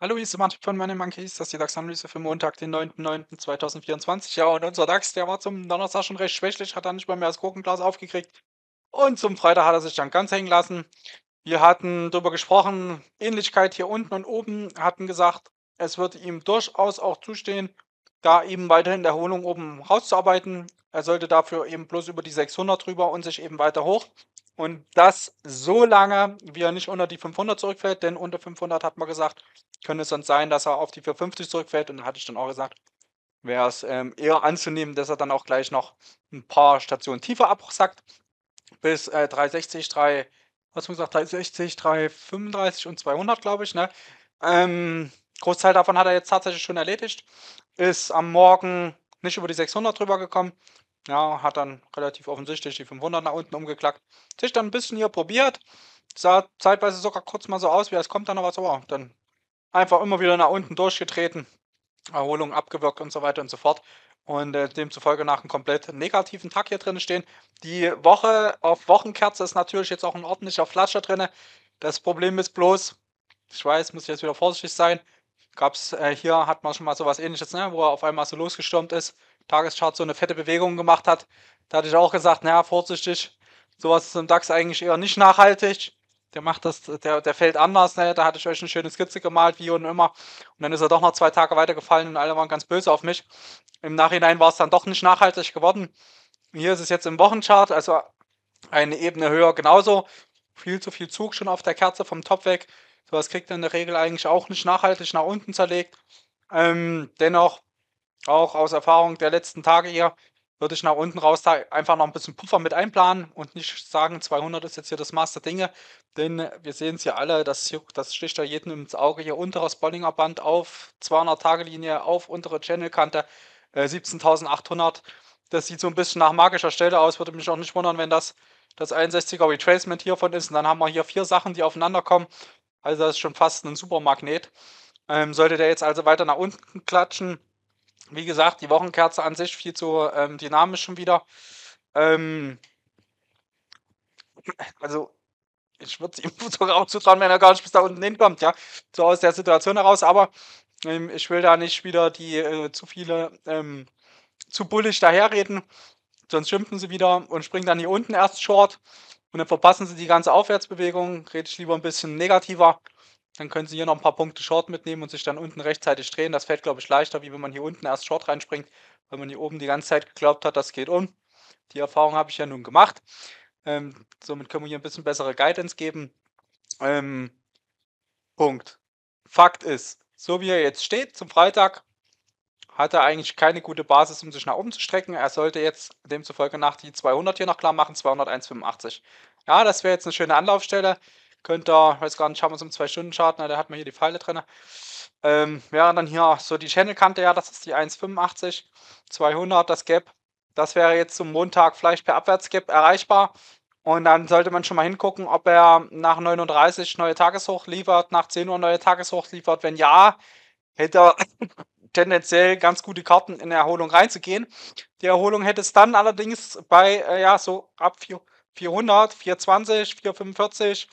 Hallo, hier ist der Martin von Money Monkeys. Das ist die DAX-Analyse für Montag, den 9.09.2024. Ja, und unser DAX, der war zum Donnerstag schon recht schwächlich, hat dann nicht mal mehr das Gurkenglas aufgekriegt. Und zum Freitag hat er sich dann ganz hängen lassen. Wir hatten darüber gesprochen, Ähnlichkeit hier unten und oben, hatten gesagt, es würde ihm durchaus auch zustehen, da eben weiterhin der Erholung oben rauszuarbeiten. Er sollte dafür eben bloß über die 600 drüber und sich eben weiter hoch. Und das so lange, wie er nicht unter die 500 zurückfällt, denn unter 500 hat man gesagt, könnte es sonst sein, dass er auf die 450 zurückfällt. Und da hatte ich dann auch gesagt, wäre es ähm, eher anzunehmen, dass er dann auch gleich noch ein paar Stationen tiefer absackt, bis äh, 360, 3, was haben wir gesagt, 360, 335 und 200, glaube ich. Ne? Ähm, Großteil davon hat er jetzt tatsächlich schon erledigt. Ist am Morgen nicht über die 600 drüber gekommen. Ja, hat dann relativ offensichtlich die 500 nach unten umgeklackt. Sich dann ein bisschen hier probiert. Sah zeitweise sogar kurz mal so aus, wie es kommt dann noch was, aber dann einfach immer wieder nach unten durchgetreten. Erholung abgewirkt und so weiter und so fort. Und äh, demzufolge nach einem komplett negativen Tag hier drin stehen. Die Woche auf Wochenkerze ist natürlich jetzt auch ein ordentlicher Flascher drin. Das Problem ist bloß, ich weiß, muss ich jetzt wieder vorsichtig sein, gab's, äh, hier hat man schon mal so was ähnliches, ne, wo er auf einmal so losgestürmt ist, Tageschart so eine fette Bewegung gemacht hat. Da hatte ich auch gesagt, naja, vorsichtig, sowas ist im DAX eigentlich eher nicht nachhaltig. Der macht das, der, der fällt anders, ne? Da hatte ich euch eine schöne Skizze gemalt, wie und immer. Und dann ist er doch noch zwei Tage weitergefallen und alle waren ganz böse auf mich. Im Nachhinein war es dann doch nicht nachhaltig geworden. Hier ist es jetzt im Wochenchart, also eine Ebene höher genauso. Viel zu viel Zug schon auf der Kerze vom Top weg. Sowas kriegt er in der Regel eigentlich auch nicht nachhaltig nach unten zerlegt. Ähm, dennoch, auch aus Erfahrung der letzten Tage hier, würde ich nach unten raus einfach noch ein bisschen Puffer mit einplanen und nicht sagen, 200 ist jetzt hier das Maß der Dinge, denn wir sehen es ja alle, das, das sticht ja jedem ins Auge hier unteres Bollinger Band auf 200-Tage-Linie, auf untere Channelkante äh, 17.800. Das sieht so ein bisschen nach magischer Stelle aus, würde mich auch nicht wundern, wenn das das 61er Retracement hiervon ist. Und dann haben wir hier vier Sachen, die aufeinander kommen. Also das ist schon fast ein Supermagnet. Ähm, sollte der jetzt also weiter nach unten klatschen, wie gesagt, die Wochenkerze an sich viel zu ähm, dynamisch schon wieder. Ähm, also ich würde es ihm sogar auch zutrauen, wenn er gar nicht bis da unten hinkommt, ja, so aus der Situation heraus, aber ähm, ich will da nicht wieder die äh, zu viele ähm, zu bullig daherreden, sonst schimpfen sie wieder und springen dann hier unten erst short und dann verpassen sie die ganze Aufwärtsbewegung, rede ich lieber ein bisschen negativer. Dann können sie hier noch ein paar Punkte Short mitnehmen und sich dann unten rechtzeitig drehen. Das fällt, glaube ich, leichter, wie wenn man hier unten erst Short reinspringt, weil man hier oben die ganze Zeit geglaubt hat, das geht um. Die Erfahrung habe ich ja nun gemacht. Ähm, somit können wir hier ein bisschen bessere Guidance geben. Ähm, Punkt. Fakt ist, so wie er jetzt steht zum Freitag, hat er eigentlich keine gute Basis, um sich nach oben zu strecken. Er sollte jetzt demzufolge nach die 200 hier noch klar machen, 201,85. Ja, das wäre jetzt eine schöne Anlaufstelle. Könnte weiß gar nicht, haben wir es um 2-Stunden-Chart, da hat man hier die Pfeile drin. Ähm, ja, dann hier so die Channel-Kante, ja, das ist die 1,85, 200, das Gap. Das wäre jetzt zum Montag vielleicht per Abwärtsgap erreichbar. Und dann sollte man schon mal hingucken, ob er nach 39 neue Tageshoch liefert, nach 10 Uhr neue Tageshoch liefert. Wenn ja, hätte er tendenziell ganz gute Karten in der Erholung reinzugehen. Die Erholung hätte es dann allerdings bei, äh, ja, so ab 400, 420, 445,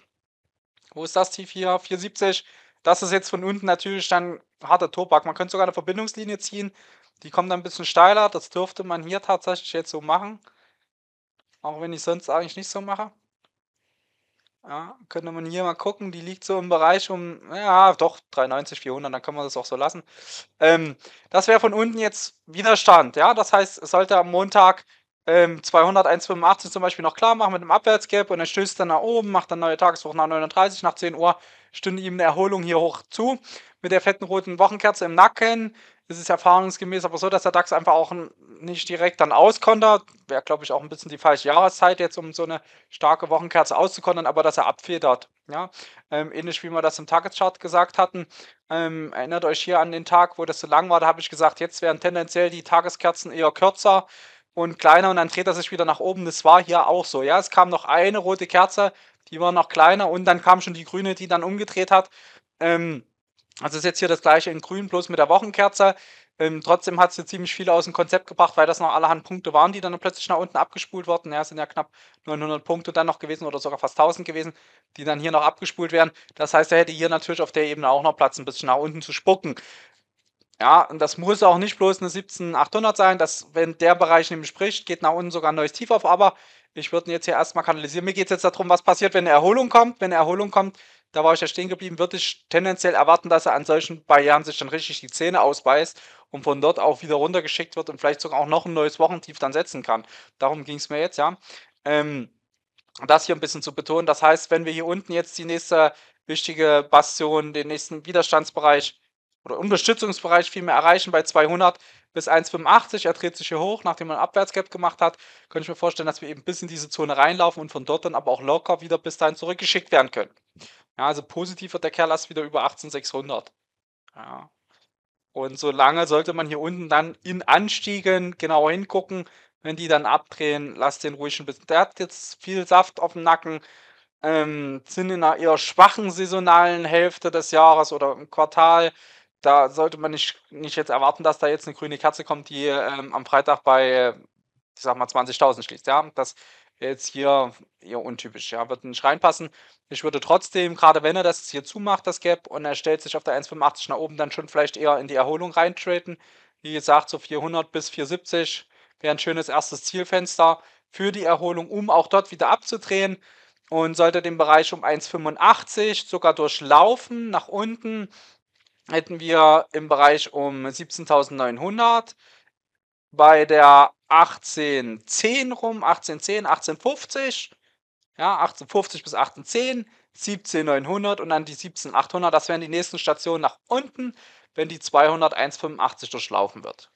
wo ist das Tief hier, 470, das ist jetzt von unten natürlich dann harter Tobak. Man könnte sogar eine Verbindungslinie ziehen, die kommt dann ein bisschen steiler, das dürfte man hier tatsächlich jetzt so machen, auch wenn ich sonst eigentlich nicht so mache. Ja, könnte man hier mal gucken, die liegt so im Bereich um, ja, doch, 390, 400, dann können wir das auch so lassen. Ähm, das wäre von unten jetzt Widerstand, ja, das heißt, es sollte am Montag ähm, 200, 1,85 zum Beispiel noch klar machen mit einem Abwärtsgap und dann stößt dann nach oben, macht dann neue Tageswoche nach 39, nach 10 Uhr stünde ihm eine Erholung hier hoch zu mit der fetten roten Wochenkerze im Nacken, ist es erfahrungsgemäß aber so, dass der DAX einfach auch nicht direkt dann auskontert. Wäre, glaube ich, auch ein bisschen die falsche Jahreszeit jetzt, um so eine starke Wochenkerze auszukontern, aber dass er abfedert. Ja? Ähm, ähnlich wie wir das im Tageschart gesagt hatten. Ähm, erinnert euch hier an den Tag, wo das so lang war, da habe ich gesagt, jetzt wären tendenziell die Tageskerzen eher kürzer und kleiner und dann dreht er sich wieder nach oben. Das war hier auch so. Ja, es kam noch eine rote Kerze, die war noch kleiner und dann kam schon die grüne, die dann umgedreht hat. Ähm, also ist jetzt hier das gleiche in grün, bloß mit der Wochenkerze. Ähm, trotzdem hat es hier ziemlich viel aus dem Konzept gebracht, weil das noch allerhand Punkte waren, die dann plötzlich nach unten abgespult wurden. Ja, sind ja knapp 900 Punkte dann noch gewesen oder sogar fast 1000 gewesen, die dann hier noch abgespult werden. Das heißt, er hätte hier natürlich auf der Ebene auch noch Platz, ein bisschen nach unten zu spucken. Ja, und das muss auch nicht bloß eine 17800 sein, dass, wenn der Bereich nämlich spricht, geht nach unten sogar ein neues Tief auf, aber ich würde ihn jetzt hier erstmal kanalisieren. Mir geht es jetzt darum, was passiert, wenn eine Erholung kommt. Wenn eine Erholung kommt, da war ich ja stehen geblieben, würde ich tendenziell erwarten, dass er an solchen Barrieren sich dann richtig die Zähne ausbeißt und von dort auch wieder runtergeschickt wird und vielleicht sogar auch noch ein neues Wochentief dann setzen kann. Darum ging es mir jetzt, ja. Ähm, das hier ein bisschen zu betonen. Das heißt, wenn wir hier unten jetzt die nächste wichtige Bastion, den nächsten Widerstandsbereich oder Unterstützungsbereich vielmehr erreichen bei 200 bis 1,85. Er dreht sich hier hoch, nachdem er einen Abwärtsgap gemacht hat. Könnte ich mir vorstellen, dass wir eben bis in diese Zone reinlaufen und von dort dann aber auch locker wieder bis dahin zurückgeschickt werden können. Ja, also positiver wird der Kerl erst wieder über 18,600. Ja. Und solange sollte man hier unten dann in Anstiegen genauer hingucken. Wenn die dann abdrehen, lasst den ruhig ein bisschen. Der hat jetzt viel Saft auf dem Nacken. Ähm, sind in einer eher schwachen saisonalen Hälfte des Jahres oder im Quartal da sollte man nicht, nicht jetzt erwarten, dass da jetzt eine grüne Kerze kommt, die ähm, am Freitag bei, ich sag mal, 20.000 schließt. Ja, das jetzt hier eher untypisch. Ja, wird nicht reinpassen. Ich würde trotzdem, gerade wenn er das hier zumacht, das Gap, und er stellt sich auf der 1,85 nach oben, dann schon vielleicht eher in die Erholung reintraden. Wie gesagt, so 400 bis 470 wäre ein schönes erstes Zielfenster für die Erholung, um auch dort wieder abzudrehen. Und sollte den Bereich um 1,85 sogar durchlaufen, nach unten, hätten wir im Bereich um 17.900. Bei der 1810 rum, 1810, 1850. Ja, 1850 bis 1810, 17900 und dann die 17800. Das wären die nächsten Stationen nach unten, wenn die 20185 durchlaufen wird.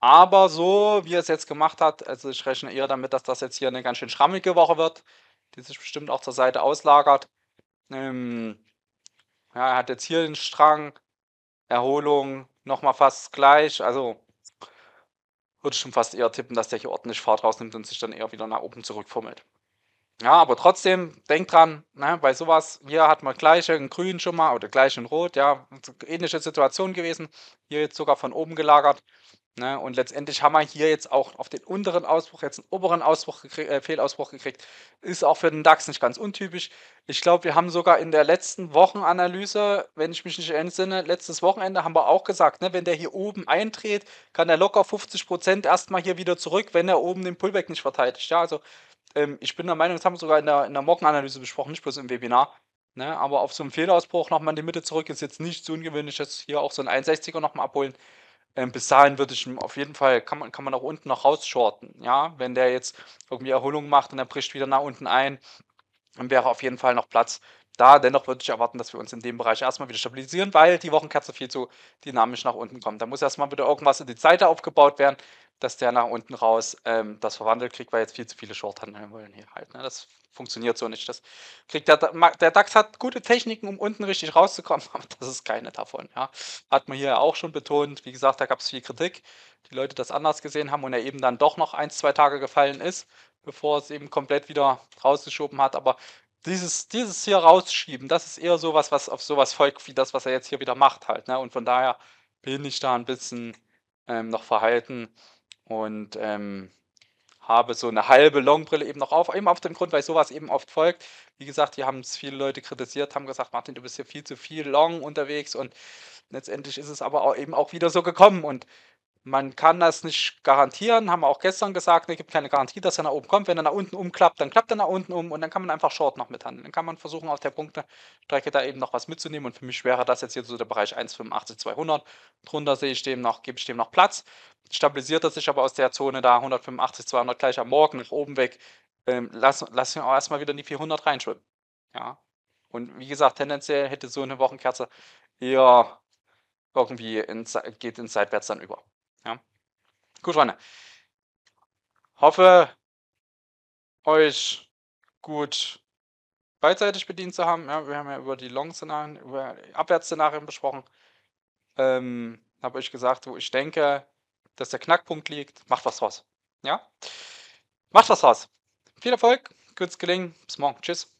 Aber so, wie er es jetzt gemacht hat, also ich rechne eher damit, dass das jetzt hier eine ganz schön schrammige Woche wird, die sich bestimmt auch zur Seite auslagert. Ähm, ja, er hat jetzt hier den Strang, Erholung, nochmal fast gleich. Also würde ich schon fast eher tippen, dass der hier ordentlich Fahrt rausnimmt und sich dann eher wieder nach oben zurückfummelt. Ja, aber trotzdem, denkt dran, ne, bei sowas, hier hat man gleiche in grün schon mal oder gleich in rot, ja, ähnliche Situation gewesen, hier jetzt sogar von oben gelagert. Ne? Und letztendlich haben wir hier jetzt auch auf den unteren Ausbruch jetzt einen oberen Ausbruch gekrieg, äh, Fehlausbruch gekriegt. Ist auch für den DAX nicht ganz untypisch. Ich glaube, wir haben sogar in der letzten Wochenanalyse, wenn ich mich nicht entsinne, letztes Wochenende haben wir auch gesagt, ne, wenn der hier oben eintritt, kann er locker 50% Prozent erstmal hier wieder zurück, wenn er oben den Pullback nicht verteidigt. Ja, also ähm, ich bin der Meinung, das haben wir sogar in der, in der Morgenanalyse besprochen, nicht bloß im Webinar. Ne? Aber auf so einen Fehlausbruch nochmal in die Mitte zurück ist jetzt nicht so ungewöhnlich, dass hier auch so ein 1,60er nochmal abholen ähm, bis dahin würde ich auf jeden Fall, kann man, kann man auch unten noch rausschorten. Ja, wenn der jetzt irgendwie Erholung macht und er bricht wieder nach unten ein, dann wäre auf jeden Fall noch Platz da dennoch würde ich erwarten, dass wir uns in dem Bereich erstmal wieder stabilisieren, weil die Wochenkerze viel zu dynamisch nach unten kommt. Da muss erstmal wieder irgendwas in die Seite aufgebaut werden, dass der nach unten raus ähm, das verwandelt kriegt, weil jetzt viel zu viele Short handeln wollen hier halt. Ne? Das funktioniert so nicht. Das kriegt der, der DAX hat gute Techniken, um unten richtig rauszukommen, aber das ist keine davon. Ja? Hat man hier ja auch schon betont. Wie gesagt, da gab es viel Kritik, die Leute das anders gesehen haben und er eben dann doch noch ein, zwei Tage gefallen ist, bevor es eben komplett wieder rausgeschoben hat. Aber dieses, dieses hier rausschieben, das ist eher sowas, was auf sowas folgt, wie das, was er jetzt hier wieder macht halt. Ne? Und von daher bin ich da ein bisschen ähm, noch verhalten und ähm, habe so eine halbe Longbrille eben noch auf, eben auf dem Grund, weil sowas eben oft folgt. Wie gesagt, hier haben es viele Leute kritisiert, haben gesagt, Martin, du bist hier viel zu viel Long unterwegs und letztendlich ist es aber auch eben auch wieder so gekommen und man kann das nicht garantieren, haben wir auch gestern gesagt, es ne, gibt keine Garantie, dass er nach oben kommt. Wenn er nach unten umklappt, dann klappt er nach unten um und dann kann man einfach Short noch mithandeln. Dann kann man versuchen, auf der Punktestrecke da eben noch was mitzunehmen und für mich wäre das jetzt hier so der Bereich 1,85, 200. Drunter sehe ich dem noch, gebe ich dem noch Platz. Stabilisiert er sich aber aus der Zone da 185, 200 gleich am Morgen nach oben weg. Ähm, lass, lass ihn auch erstmal wieder in die 400 reinschwimmen. Ja. Und wie gesagt, tendenziell hätte so eine Wochenkerze eher irgendwie in, geht in seitwärts dann über. Ja. Gut, Freunde. Hoffe, euch gut beidseitig bedient zu haben. Ja, wir haben ja über die Long-Szenarien, über Abwärtsszenarien besprochen. Ähm, habe euch gesagt, wo ich denke, dass der Knackpunkt liegt. Macht was draus. Ja? Macht was draus. Viel Erfolg, gutes Gelingen. Bis morgen. Tschüss.